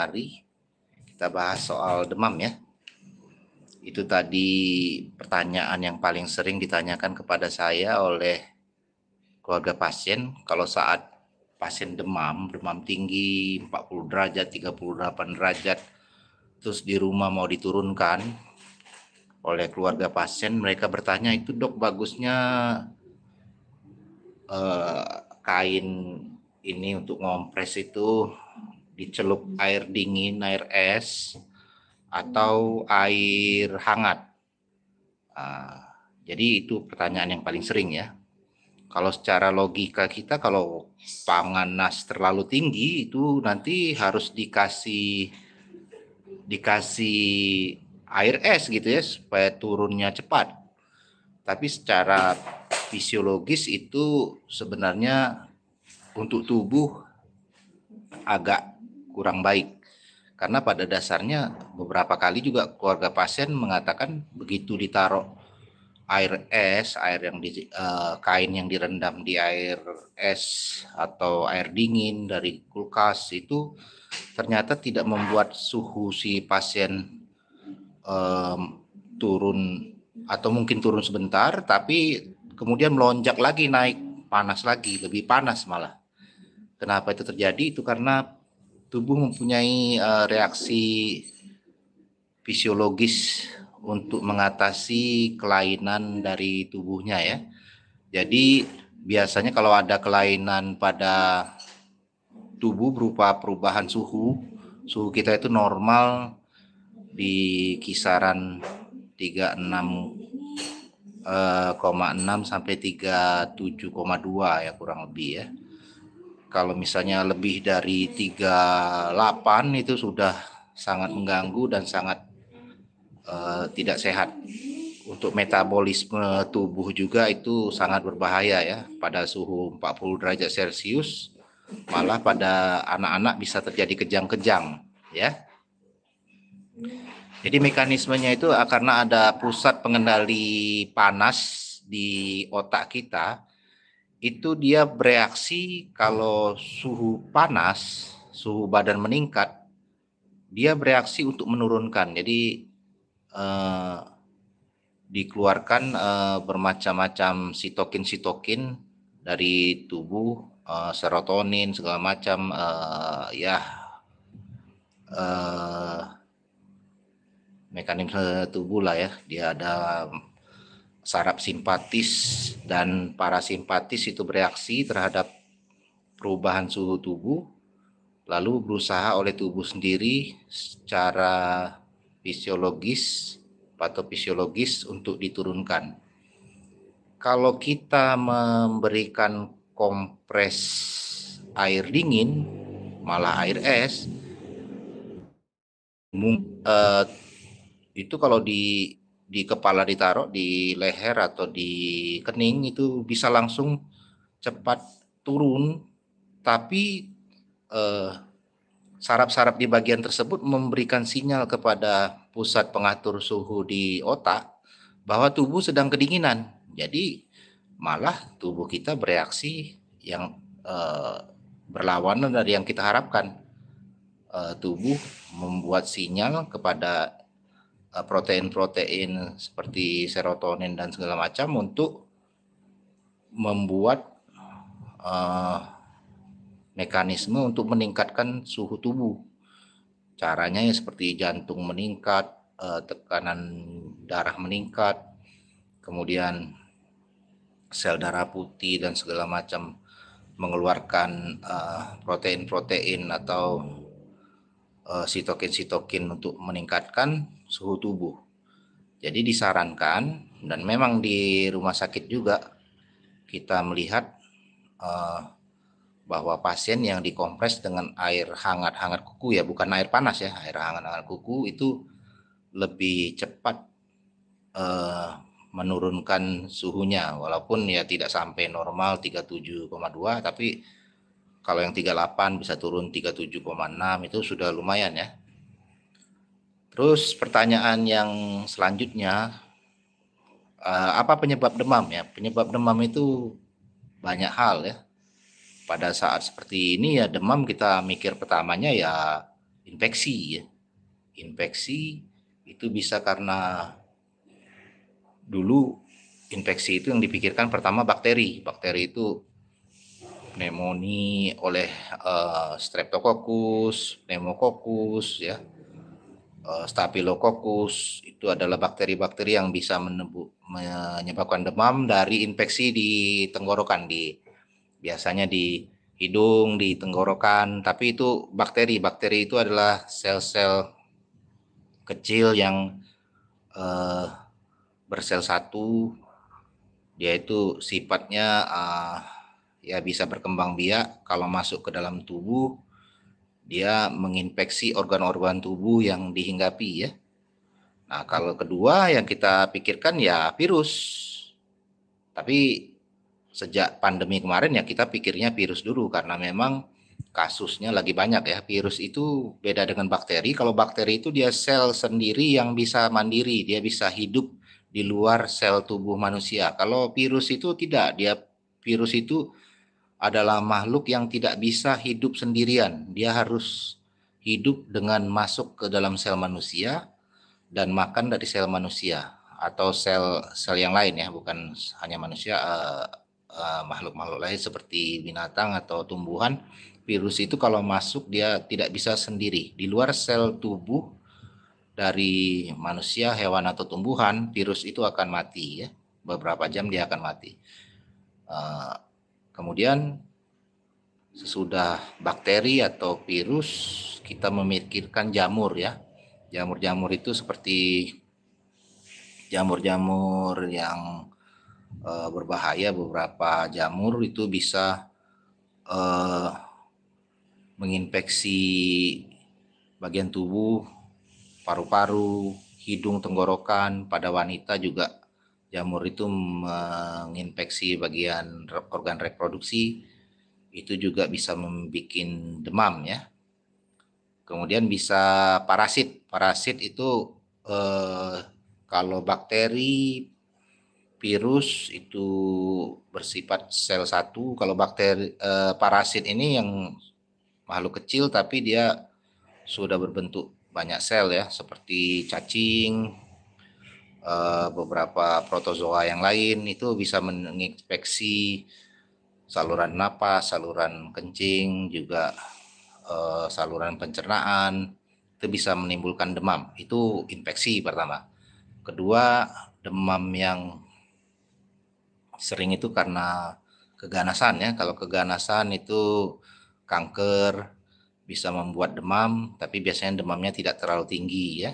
hari Kita bahas soal demam ya. Itu tadi pertanyaan yang paling sering ditanyakan kepada saya oleh keluarga pasien kalau saat pasien demam, demam tinggi 40 derajat, 38 derajat terus di rumah mau diturunkan oleh keluarga pasien mereka bertanya itu dok bagusnya eh, kain ini untuk ngompres itu dicelup air dingin, air es, atau air hangat. Uh, jadi itu pertanyaan yang paling sering ya. Kalau secara logika kita kalau pangan nas terlalu tinggi itu nanti harus dikasih dikasih air es gitu ya supaya turunnya cepat. Tapi secara fisiologis itu sebenarnya untuk tubuh agak kurang baik. Karena pada dasarnya beberapa kali juga keluarga pasien mengatakan begitu ditaruh air es, air yang di, eh, kain yang direndam di air es atau air dingin dari kulkas itu ternyata tidak membuat suhu si pasien eh, turun atau mungkin turun sebentar, tapi kemudian melonjak lagi naik panas lagi, lebih panas malah. Kenapa itu terjadi? Itu karena tubuh mempunyai uh, reaksi fisiologis untuk mengatasi kelainan dari tubuhnya ya. Jadi biasanya kalau ada kelainan pada tubuh berupa perubahan suhu, suhu kita itu normal di kisaran 36,6 eh, sampai 37,2 ya kurang lebih ya kalau misalnya lebih dari 38 itu sudah sangat mengganggu dan sangat uh, tidak sehat. Untuk metabolisme tubuh juga itu sangat berbahaya ya pada suhu 40 derajat Celcius malah pada anak-anak bisa terjadi kejang-kejang ya. Jadi mekanismenya itu karena ada pusat pengendali panas di otak kita, itu dia bereaksi kalau suhu panas, suhu badan meningkat, dia bereaksi untuk menurunkan. Jadi eh, dikeluarkan eh, bermacam-macam sitokin-sitokin dari tubuh, eh, serotonin segala macam, eh, ya eh, mekanisme tubuh lah ya. Dia ada saraf simpatis dan parasimpatis itu bereaksi terhadap perubahan suhu tubuh lalu berusaha oleh tubuh sendiri secara fisiologis atau fisiologis untuk diturunkan. Kalau kita memberikan kompres air dingin, malah air es, eh, itu kalau di di kepala ditaruh di leher atau di kening itu bisa langsung cepat turun tapi sarap-sarap eh, di bagian tersebut memberikan sinyal kepada pusat pengatur suhu di otak bahwa tubuh sedang kedinginan jadi malah tubuh kita bereaksi yang eh, berlawanan dari yang kita harapkan eh, tubuh membuat sinyal kepada Eh, protein-protein seperti serotonin dan segala macam untuk membuat uh, mekanisme untuk meningkatkan suhu tubuh. Caranya ya seperti jantung meningkat, uh, tekanan darah meningkat, kemudian sel darah putih dan segala macam mengeluarkan protein-protein uh, atau Eh, sitokin-sitokin untuk meningkatkan suhu tubuh. Jadi disarankan dan memang di rumah sakit juga kita melihat uh, bahwa pasien yang dikompres dengan air hangat-hangat kuku ya bukan air panas ya air hangat-hangat kuku itu lebih cepat uh, menurunkan suhunya walaupun ya tidak sampai normal 37,2 tapi kalau yang 38 bisa turun 37,6 itu sudah lumayan ya. Terus pertanyaan yang selanjutnya eh, apa penyebab demam ya? Penyebab demam itu banyak hal ya. Pada saat seperti ini ya demam kita mikir pertamanya ya infeksi ya. Infeksi itu bisa karena dulu infeksi itu yang dipikirkan pertama bakteri. Bakteri itu pneumonia oleh uh, streptococcus, pneumococcus ya. Uh, Staphylococcus itu adalah bakteri-bakteri yang bisa menebu, menyebabkan demam dari infeksi di tenggorokan di biasanya di hidung, di tenggorokan, tapi itu bakteri. Bakteri itu adalah sel-sel kecil yang uh, bersel satu, yaitu sifatnya uh, ya bisa berkembang biak kalau masuk ke dalam tubuh dia menginfeksi organ-organ tubuh yang dihinggapi ya. Nah, kalau kedua yang kita pikirkan ya virus. Tapi sejak pandemi kemarin ya kita pikirnya virus dulu karena memang kasusnya lagi banyak ya. Virus itu beda dengan bakteri. Kalau bakteri itu dia sel sendiri yang bisa mandiri, dia bisa hidup di luar sel tubuh manusia. Kalau virus itu tidak, dia virus itu adalah makhluk yang tidak bisa hidup sendirian. Dia harus hidup dengan masuk ke dalam sel manusia dan makan dari sel manusia atau sel sel yang lain ya, bukan hanya manusia uh, uh, makhluk-makhluk lain seperti binatang atau tumbuhan. Virus itu kalau masuk dia tidak bisa sendiri. Di luar sel tubuh dari manusia, hewan atau tumbuhan, virus itu akan mati ya. Beberapa jam dia akan mati. Uh, Kemudian sesudah bakteri atau virus, kita memikirkan jamur ya. Jamur-jamur itu seperti jamur-jamur yang e, berbahaya, beberapa jamur itu bisa e, menginfeksi bagian tubuh, paru-paru, hidung, tenggorokan, pada wanita juga jamur itu menginfeksi bagian organ reproduksi itu juga bisa membuat demam ya. Kemudian bisa parasit. Parasit itu eh, kalau bakteri virus itu bersifat sel satu. Kalau bakteri eh, parasit ini yang makhluk kecil tapi dia sudah berbentuk banyak sel ya seperti cacing, Eh, beberapa protozoa yang lain itu bisa menginspeksi saluran napas, saluran kencing, juga eh, saluran pencernaan itu bisa menimbulkan demam. Itu infeksi pertama. Kedua, demam yang sering itu karena keganasan ya. Kalau keganasan itu kanker bisa membuat demam, tapi biasanya demamnya tidak terlalu tinggi ya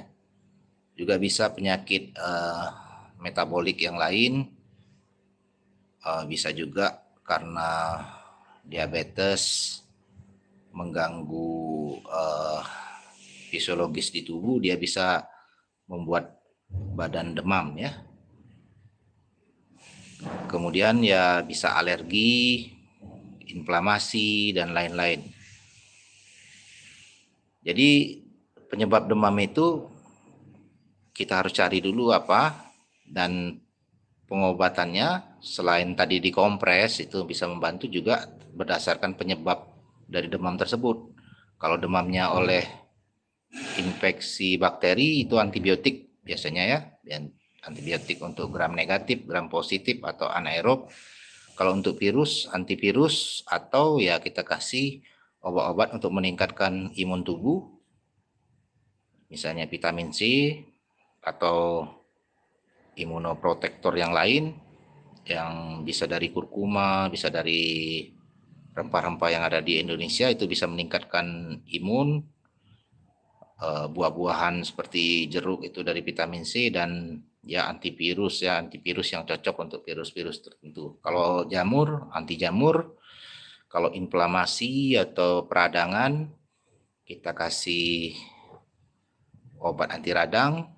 juga bisa penyakit uh, metabolik yang lain, uh, bisa juga karena diabetes mengganggu uh, fisiologis di tubuh, dia bisa membuat badan demam ya. Kemudian ya bisa alergi, inflamasi dan lain-lain. Jadi penyebab demam itu kita harus cari dulu apa dan pengobatannya selain tadi dikompres itu bisa membantu juga berdasarkan penyebab dari demam tersebut. Kalau demamnya oleh infeksi bakteri itu antibiotik biasanya ya, antibiotik untuk gram negatif, gram positif atau anaerob. Kalau untuk virus, antivirus atau ya kita kasih obat-obat untuk meningkatkan imun tubuh. Misalnya vitamin C, atau imunoprotektor yang lain yang bisa dari kurkuma, bisa dari rempah-rempah yang ada di Indonesia itu bisa meningkatkan imun. Eh, buah-buahan seperti jeruk itu dari vitamin C dan ya antivirus ya antivirus yang cocok untuk virus-virus tertentu. Kalau jamur, anti jamur. Kalau inflamasi atau peradangan kita kasih obat anti radang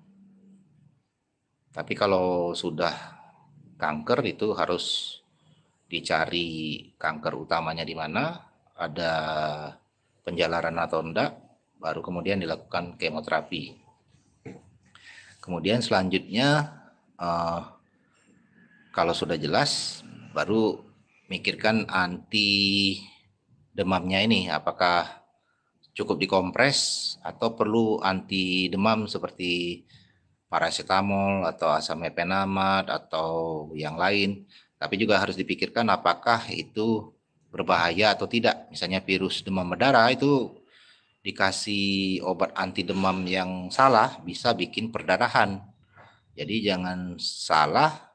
tapi kalau sudah kanker itu harus dicari kanker utamanya di mana, ada penjalaran atau enggak, baru kemudian dilakukan kemoterapi. Kemudian selanjutnya uh, kalau sudah jelas baru mikirkan anti demamnya ini apakah cukup dikompres atau perlu anti demam seperti paracetamol atau asam epenamat atau yang lain. Tapi juga harus dipikirkan apakah itu berbahaya atau tidak. Misalnya virus demam berdarah itu dikasih obat anti demam yang salah bisa bikin perdarahan. Jadi jangan salah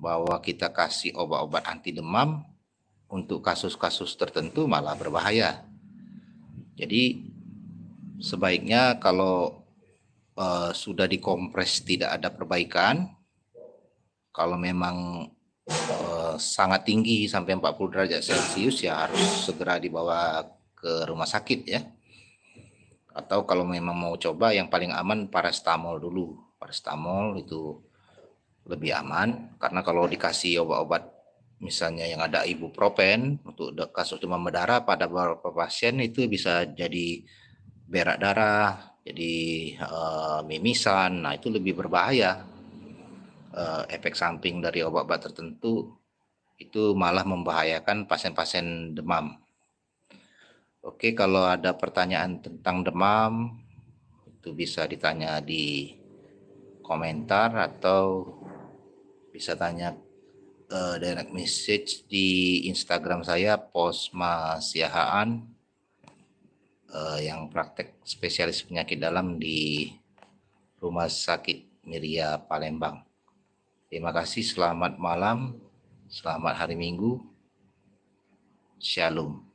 bahwa kita kasih obat-obat anti demam untuk kasus-kasus tertentu malah berbahaya. Jadi sebaiknya kalau Eh, sudah dikompres tidak ada perbaikan. Kalau memang eh, sangat tinggi sampai 40 derajat Celcius ya harus segera dibawa ke rumah sakit ya. Atau kalau memang mau coba yang paling aman paracetamol dulu. Paracetamol itu lebih aman karena kalau dikasih obat-obat misalnya yang ada ibuprofen untuk kasus demam berdarah pada beberapa pasien itu bisa jadi berak darah, jadi uh, mimisan nah itu lebih berbahaya uh, efek samping dari obat-obat tertentu itu malah membahayakan pasien-pasien demam oke kalau ada pertanyaan tentang demam itu bisa ditanya di komentar atau bisa tanya uh, direct message di Instagram saya posmasiahaan uh, yang praktek spesialis penyakit dalam di Rumah Sakit Miria Palembang. Terima kasih, selamat malam, selamat hari Minggu. Shalom.